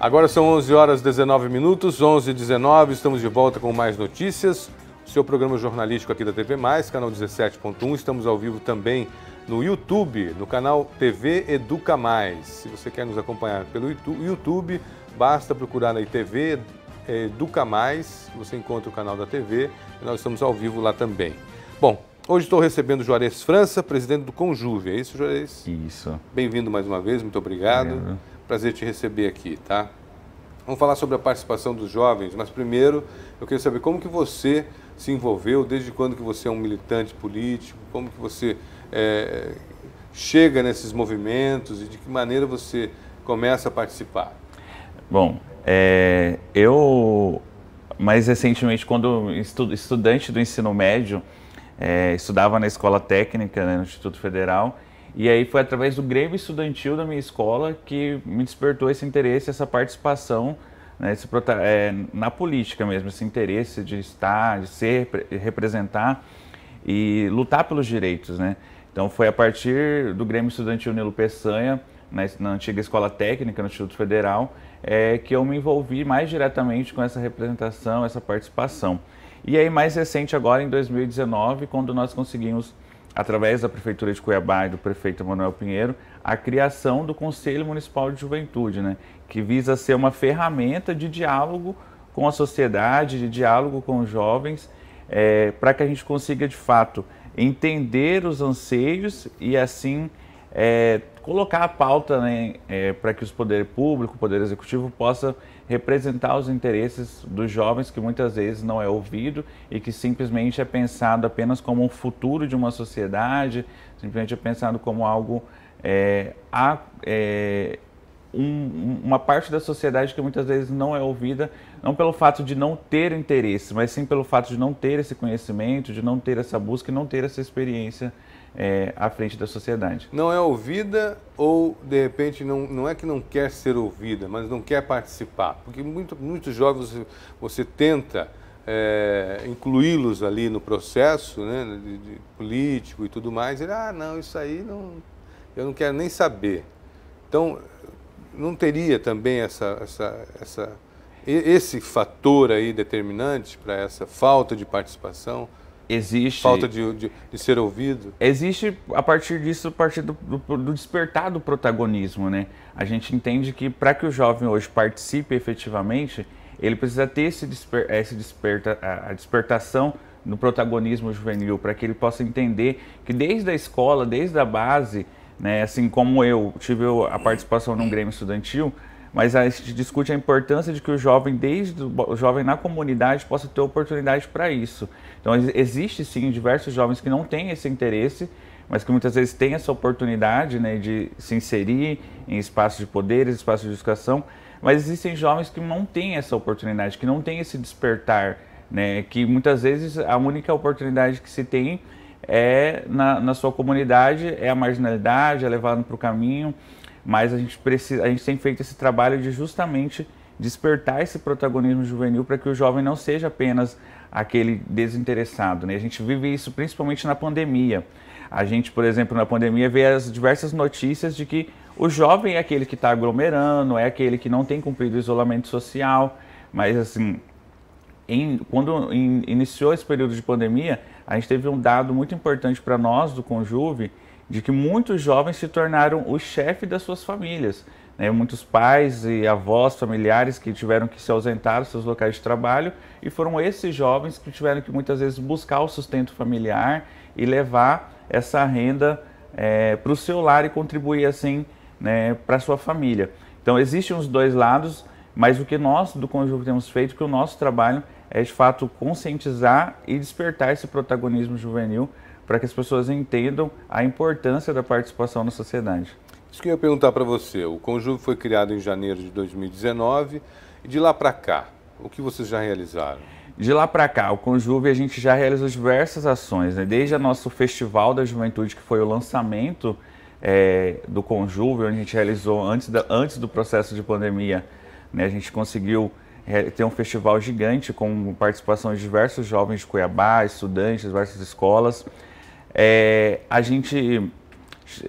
Agora são 11 horas 19 minutos, 11 e 19, estamos de volta com mais notícias. Seu programa jornalístico aqui da TV Mais, canal 17.1, estamos ao vivo também no YouTube, no canal TV Educa Mais. Se você quer nos acompanhar pelo YouTube, basta procurar na TV eh, Educa Mais, você encontra o canal da TV e nós estamos ao vivo lá também. Bom, Hoje estou recebendo Juarez França, presidente do Conjuve, é isso, Juarez? Isso. Bem-vindo mais uma vez, muito obrigado. Prazer te receber aqui, tá? Vamos falar sobre a participação dos jovens, mas primeiro eu queria saber como que você se envolveu, desde quando que você é um militante político, como que você é, chega nesses movimentos e de que maneira você começa a participar? Bom, é, eu mais recentemente, quando estudante do ensino médio, é, estudava na escola técnica, né, no Instituto Federal, e aí foi através do Grêmio Estudantil da minha escola que me despertou esse interesse, essa participação né, esse, é, na política mesmo, esse interesse de estar, de ser, de representar e lutar pelos direitos, né? Então foi a partir do Grêmio Estudantil Nilo Peçanha, na, na antiga Escola Técnica, no Instituto Federal, é, que eu me envolvi mais diretamente com essa representação, essa participação. E aí mais recente agora, em 2019, quando nós conseguimos através da Prefeitura de Cuiabá e do prefeito Manuel Pinheiro, a criação do Conselho Municipal de Juventude, né, que visa ser uma ferramenta de diálogo com a sociedade, de diálogo com os jovens, é, para que a gente consiga de fato entender os anseios e assim é, colocar a pauta né, é, para que os poder público, o poder executivo possa representar os interesses dos jovens que muitas vezes não é ouvido e que simplesmente é pensado apenas como o futuro de uma sociedade, simplesmente é pensado como algo é, a, é, um, uma parte da sociedade que muitas vezes não é ouvida, não pelo fato de não ter interesse, mas sim pelo fato de não ter esse conhecimento, de não ter essa busca e não ter essa experiência é, à frente da sociedade. Não é ouvida ou, de repente, não, não é que não quer ser ouvida, mas não quer participar? Porque muito, muitos jovens você, você tenta é, incluí-los ali no processo né, de, de político e tudo mais, ele, ah, não, isso aí não, eu não quero nem saber. Então, não teria também essa, essa, essa esse fator aí determinante para essa falta de participação? Existe. Falta de, de, de, ser ouvido? Existe, a partir disso, a partir do, do, do despertar do protagonismo, né? A gente entende que para que o jovem hoje participe efetivamente, ele precisa ter esse desper, esse desperta, a, a despertação no protagonismo juvenil, para que ele possa entender que desde a escola, desde a base, né, assim como eu tive a participação num Grêmio Estudantil, mas a gente discute a importância de que o jovem, desde o jovem na comunidade, possa ter oportunidade para isso. Então, existe sim diversos jovens que não têm esse interesse, mas que muitas vezes têm essa oportunidade né, de se inserir em espaços de poderes, espaços de educação, mas existem jovens que não têm essa oportunidade, que não têm esse despertar, né, que muitas vezes a única oportunidade que se tem é na, na sua comunidade, é a marginalidade, é levado para o caminho. Mas a gente precisa, a gente tem feito esse trabalho de justamente despertar esse protagonismo juvenil para que o jovem não seja apenas aquele desinteressado. Né? A gente vive isso principalmente na pandemia. A gente, por exemplo, na pandemia vê as diversas notícias de que o jovem é aquele que está aglomerando, é aquele que não tem cumprido o isolamento social, mas assim, em, quando in, iniciou esse período de pandemia, a gente teve um dado muito importante para nós do Conjuve, de que muitos jovens se tornaram o chefe das suas famílias. Né? Muitos pais e avós, familiares que tiveram que se ausentar dos seus locais de trabalho e foram esses jovens que tiveram que muitas vezes buscar o sustento familiar e levar essa renda é, para o seu lar e contribuir assim né, para sua família. Então existem os dois lados, mas o que nós do Conjunto temos feito, que o nosso trabalho é de fato conscientizar e despertar esse protagonismo juvenil para que as pessoas entendam a importância da participação na sociedade. Isso que eu ia perguntar para você. O Conjunto foi criado em janeiro de 2019 e de lá para cá, o que vocês já realizaram? De lá para cá, o Conjuve a gente já realizou diversas ações, né? desde o nosso Festival da Juventude, que foi o lançamento é, do Conjuve, onde a gente realizou antes, da, antes do processo de pandemia, né? a gente conseguiu eh, ter um festival gigante com participação de diversos jovens de Cuiabá, estudantes, diversas escolas. É, a gente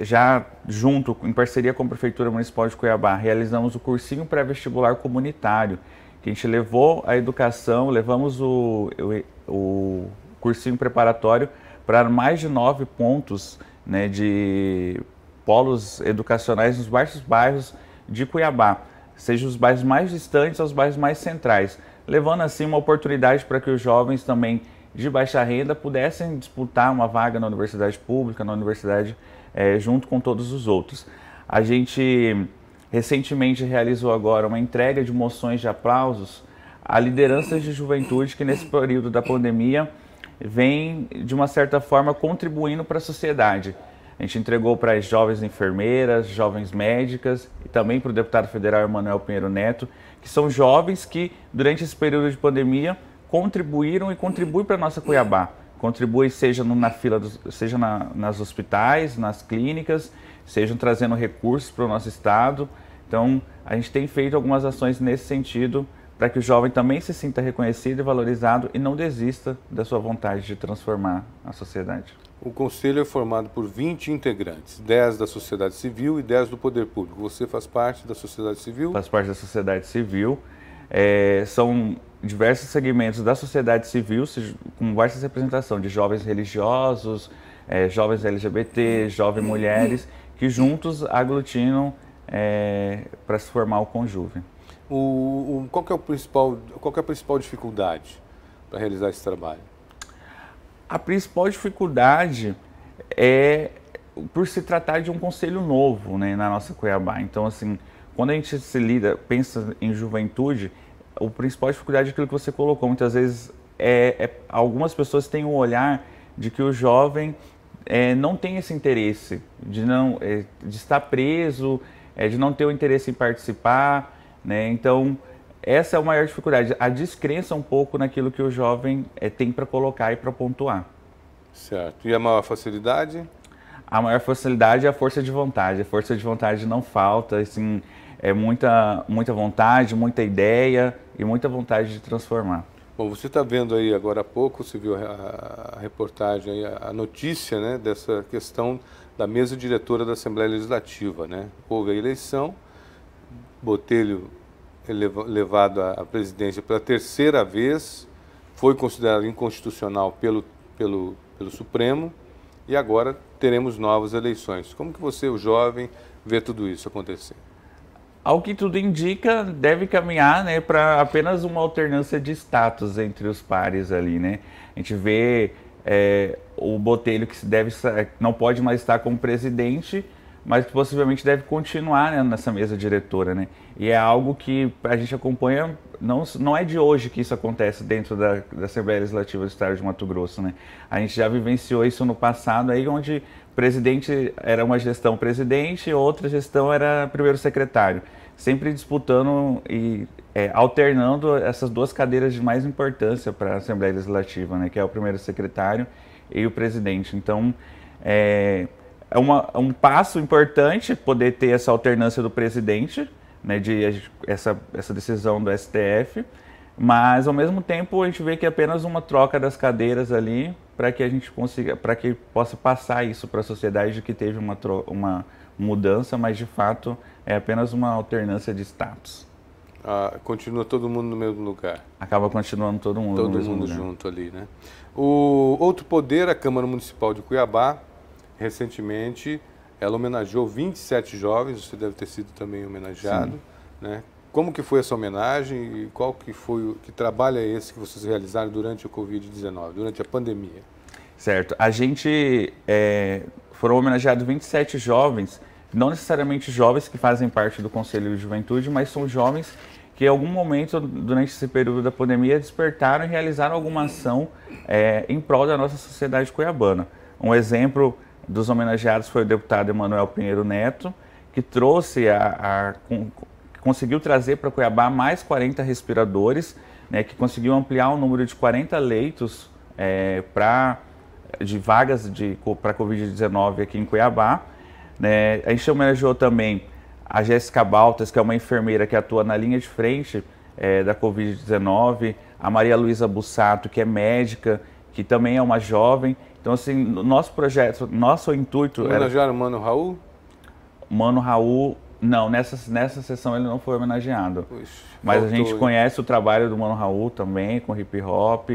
já junto, em parceria com a Prefeitura Municipal de Cuiabá, realizamos o cursinho pré-vestibular comunitário, que a gente levou a educação, levamos o, o, o cursinho preparatório para mais de nove pontos né, de polos educacionais nos vários bairros de Cuiabá, seja os bairros mais distantes aos bairros mais centrais, levando assim uma oportunidade para que os jovens também de baixa renda pudessem disputar uma vaga na universidade pública, na universidade é, junto com todos os outros. A gente recentemente realizou agora uma entrega de moções de aplausos a lideranças de juventude que nesse período da pandemia vem de uma certa forma contribuindo para a sociedade. A gente entregou para as jovens enfermeiras, jovens médicas e também para o deputado federal Emanuel Pinheiro Neto, que são jovens que durante esse período de pandemia contribuíram e contribuem para a nossa Cuiabá. Contribui seja na fila, seja na, nas hospitais, nas clínicas, sejam trazendo recursos para o nosso estado. Então, a gente tem feito algumas ações nesse sentido para que o jovem também se sinta reconhecido e valorizado e não desista da sua vontade de transformar a sociedade. O conselho é formado por 20 integrantes, 10 da sociedade civil e 10 do poder público. Você faz parte da sociedade civil? Faz parte da sociedade civil. É, são diversos segmentos da sociedade civil, com várias representações de jovens religiosos, é, jovens LGBT, jovens mulheres, que juntos aglutinam é, para se formar o conjuve. O, o, qual, é o principal, qual é a principal dificuldade para realizar esse trabalho? A principal dificuldade é por se tratar de um conselho novo né, na nossa Cuiabá. Então, assim, quando a gente se lida, pensa em juventude, o principal dificuldade é aquilo que você colocou. Muitas vezes, é, é algumas pessoas têm um olhar de que o jovem é, não tem esse interesse de não é, de estar preso, é, de não ter o interesse em participar, né? Então essa é a maior dificuldade, a descrença um pouco naquilo que o jovem é, tem para colocar e para pontuar. Certo. E a maior facilidade? A maior facilidade é a força de vontade. A força de vontade não falta, assim, é muita, muita vontade, muita ideia e muita vontade de transformar. Bom, você está vendo aí agora há pouco, você viu a, reportagem, a, notícia né, dessa questão da mesa diretora da Assembleia Legislativa. Né? Houve a eleição, Botelho é levado à presidência pela terceira vez, foi considerado inconstitucional pelo, pelo, pelo Supremo e agora teremos novas eleições. Como que você, o jovem, vê tudo isso acontecer? ao que tudo indica, deve caminhar né, para apenas uma alternância de status entre os pares ali, né? A gente vê é, o Botelho que deve não pode mais estar como presidente, mas possivelmente deve continuar né, nessa mesa diretora, né? E é algo que a gente acompanha não, não é de hoje que isso acontece dentro da, da Assembleia Legislativa do Estado de Mato Grosso, né? A gente já vivenciou isso no passado, aí onde presidente era uma gestão presidente, outra gestão era primeiro secretário, sempre disputando e é, alternando essas duas cadeiras de mais importância para a Assembleia Legislativa, né? Que é o primeiro secretário e o presidente. Então, é, é uma, um passo importante poder ter essa alternância do presidente, né, de essa, essa decisão do STF, mas ao mesmo tempo a gente vê que é apenas uma troca das cadeiras ali para que a gente consiga, para que possa passar isso para a sociedade de que teve uma, uma mudança, mas de fato é apenas uma alternância de status. Ah, continua todo mundo no mesmo lugar. Acaba continuando todo mundo todo no mesmo mundo lugar. junto ali, né? O outro poder, a Câmara Municipal de Cuiabá, recentemente ela homenageou 27 jovens, você deve ter sido também homenageado. Sim. Né? Como que foi essa homenagem e qual que foi o que trabalho é esse que vocês realizaram durante o Covid-19, durante a pandemia? Certo. A gente é, foram homenageados 27 jovens, não necessariamente jovens que fazem parte do Conselho de Juventude, mas são jovens que em algum momento durante esse período da pandemia despertaram e realizaram alguma ação é, em prol da nossa sociedade cuiabana. Um exemplo dos homenageados foi o deputado Emanuel Pinheiro Neto, que trouxe a, a com, conseguiu trazer para Cuiabá mais 40 respiradores, né, que conseguiu ampliar o número de 40 leitos é, para de vagas de para Covid-19 aqui em Cuiabá. Né. A gente homenageou também a Jéssica Baltas, que é uma enfermeira que atua na linha de frente é, da Covid-19, a Maria Luísa Bussato, que é médica, que também é uma jovem então, assim, nosso projeto, nosso intuito. Homenagearam era... o Mano Raul? Mano Raul, não, nessa, nessa sessão ele não foi homenageado. Puxa, Mas voltou, a gente hein? conhece o trabalho do Mano Raul também, com hip hop.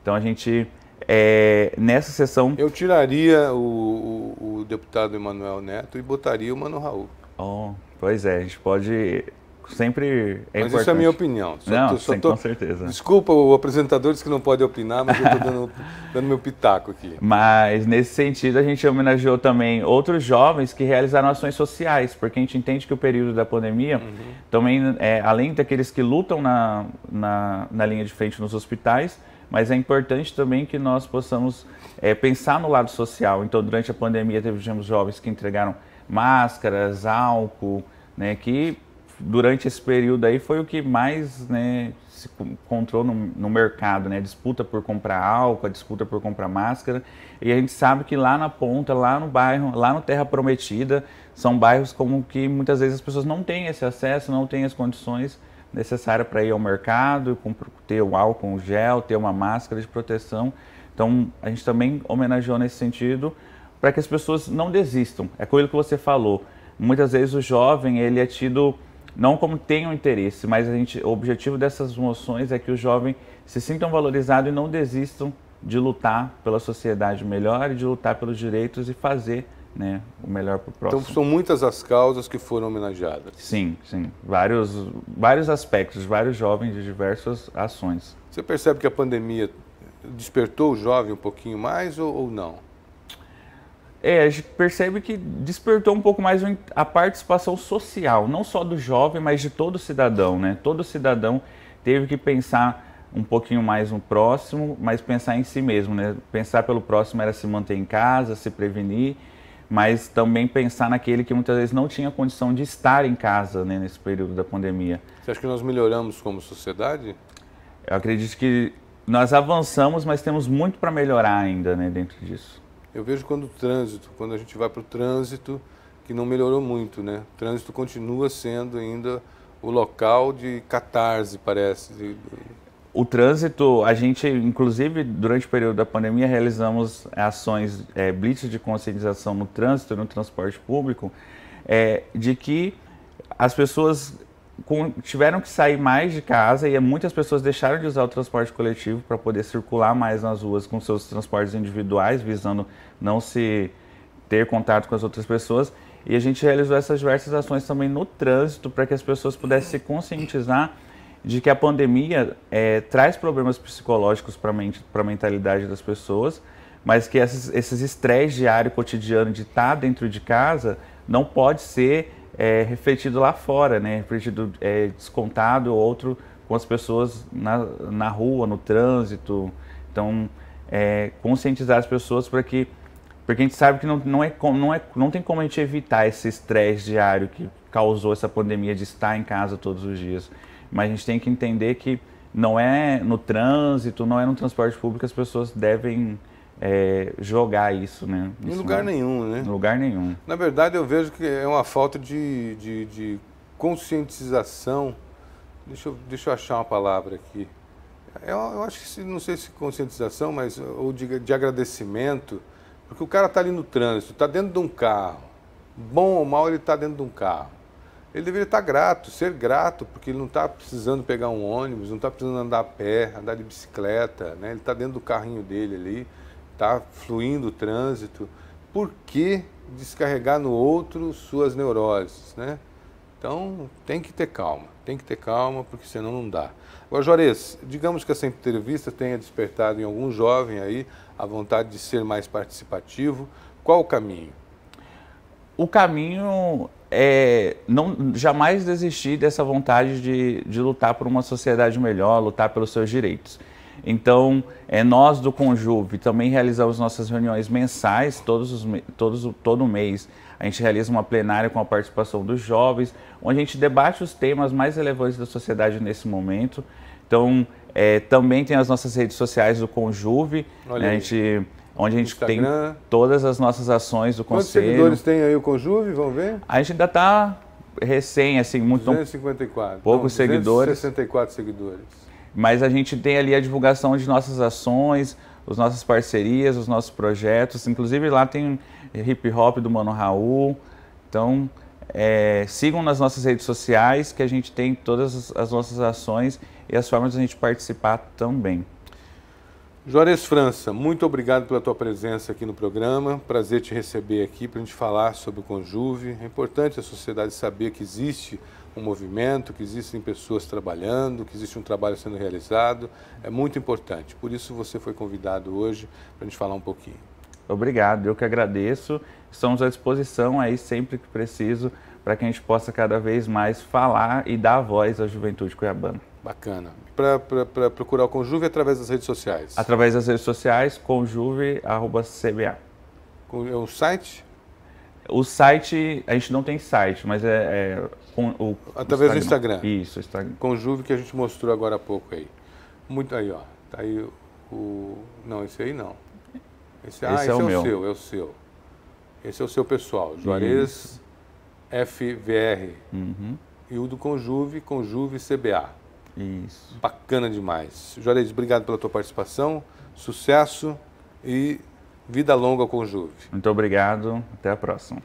Então a gente. É, nessa sessão. Eu tiraria o, o, o deputado Emanuel Neto e botaria o Mano Raul. Oh, pois é, a gente pode sempre é mas importante. isso é a minha opinião. Só não, tô, só sim, tô... com certeza. Desculpa, o apresentador disse que não pode opinar, mas eu estou dando, dando, meu pitaco aqui. Mas nesse sentido, a gente homenageou também outros jovens que realizaram ações sociais, porque a gente entende que o período da pandemia uhum. também, é, além daqueles que lutam na, na, na linha de frente nos hospitais, mas é importante também que nós possamos é, pensar no lado social. Então, durante a pandemia, tivemos jovens que entregaram máscaras, álcool, né, que durante esse período aí foi o que mais né, se encontrou no, no, mercado, né? Disputa por comprar álcool, disputa por comprar máscara. E a gente sabe que lá na ponta, lá no bairro, lá no Terra Prometida, são bairros como que muitas vezes as pessoas não têm esse acesso, não têm as condições necessárias para ir ao mercado, ter o álcool gel, ter uma máscara de proteção. Então a gente também homenageou nesse sentido para que as pessoas não desistam. É aquilo que você falou. Muitas vezes o jovem ele é tido não como tenham interesse, mas a gente, o objetivo dessas moções é que o jovem se sintam valorizado e não desistam de lutar pela sociedade melhor e de lutar pelos direitos e fazer né, o melhor para o então, próximo. Então são muitas as causas que foram homenageadas. Sim, sim. Vários, vários aspectos, vários jovens de diversas ações. Você percebe que a pandemia despertou o jovem um pouquinho mais ou, ou não? É, a gente percebe que despertou um pouco mais a participação social, não só do jovem, mas de todo cidadão, né? Todo cidadão teve que pensar um pouquinho mais no próximo, mas pensar em si mesmo, né? Pensar pelo próximo era se manter em casa, se prevenir, mas também pensar naquele que muitas vezes não tinha condição de estar em casa né, nesse período da pandemia. Você acha que nós melhoramos como sociedade? Eu acredito que nós avançamos, mas temos muito para melhorar ainda né, dentro disso. Eu vejo quando o trânsito, quando a gente vai para o trânsito, que não melhorou muito, né? O trânsito continua sendo ainda o local de catarse, parece. O trânsito, a gente, inclusive, durante o período da pandemia, realizamos ações, é, blitz de conscientização no trânsito, no transporte público, é, de que as pessoas tiveram que sair mais de casa e muitas pessoas deixaram de usar o transporte coletivo para poder circular mais nas ruas com seus transportes individuais, visando não se ter contato com as outras pessoas. E a gente realizou essas diversas ações também no trânsito para que as pessoas pudessem se conscientizar de que a pandemia é, traz problemas psicológicos para mente, a mentalidade das pessoas, mas que esses, esses estresse diário cotidiano de estar tá dentro de casa não pode ser é, refletido lá fora, né? refletido, é, descontado, outro com as pessoas na, na rua, no trânsito. Então, é, conscientizar as pessoas para que. Porque a gente sabe que não, não, é, não, é, não tem como a gente evitar esse estresse diário que causou essa pandemia de estar em casa todos os dias. Mas a gente tem que entender que não é no trânsito, não é no transporte público, as pessoas devem é, jogar isso, né? Isso em lugar não, é nenhum, né? Em lugar nenhum. Na verdade, eu vejo que é uma falta de, de, de conscientização. Deixa eu, deixa eu achar uma palavra aqui. Eu, eu acho que, não sei se conscientização, mas ou de, de agradecimento, porque o cara está ali no trânsito, está dentro de um carro. Bom ou mal, ele está dentro de um carro. Ele deveria estar tá grato, ser grato, porque ele não está precisando pegar um ônibus, não está precisando andar a pé, andar de bicicleta, né? Ele está dentro do carrinho dele ali está fluindo o trânsito, por que descarregar no outro suas neuroses, né? Então tem que ter calma, tem que ter calma, porque senão não dá. Agora, Juarez, digamos que essa entrevista tenha despertado em algum jovem aí a vontade de ser mais participativo, qual o caminho? O caminho é não jamais desistir dessa vontade de, de lutar por uma sociedade melhor, lutar pelos seus direitos. Então, é, nós do Conjuve também realizamos nossas reuniões mensais, todos os, todos, todo mês. A gente realiza uma plenária com a participação dos jovens, onde a gente debate os temas mais relevantes da sociedade nesse momento. Então, é, também tem as nossas redes sociais do Conjuve, né, a gente, onde a gente Instagram. tem todas as nossas ações do Quantos Conselho. Quantos seguidores tem aí o Conjuve? Vamos ver? A gente ainda está recém, assim, muito... 254. Poucos Não, 264 seguidores. 264 seguidores. Mas a gente tem ali a divulgação de nossas ações, as nossas parcerias, os nossos projetos. Inclusive lá tem hip hop do Mano Raul. Então, é, sigam nas nossas redes sociais que a gente tem todas as nossas ações e as formas de a gente participar também. Juarez França, muito obrigado pela tua presença aqui no programa. Prazer te receber aqui para a gente falar sobre o Conjuve. É importante a sociedade saber que existe um movimento, que existem pessoas trabalhando, que existe um trabalho sendo realizado. É muito importante. Por isso você foi convidado hoje para a gente falar um pouquinho. Obrigado, eu que agradeço. Estamos à disposição aí sempre que preciso para que a gente possa cada vez mais falar e dar voz à juventude cuiabana. Bacana. Para procurar o Conjuve através das redes sociais? Através das redes sociais, conjuve.cba. É o site? O site, a gente não tem site, mas é. é com, o, Através o Instagram. do Instagram. Isso, Instagram. Conjuve que a gente mostrou agora há pouco aí. Muito aí, ó. Tá aí o. Não, esse aí não. Esse, ah, esse ah, é esse é, o, meu. seu, é o seu. Esse é o seu pessoal. Juarez FVR. Uhum. E o do Conjuve, Conjuve CBA. Isso. Bacana demais. Juarez, obrigado pela tua participação. Sucesso e Vida longa com o Juve. Muito obrigado. Até a próxima.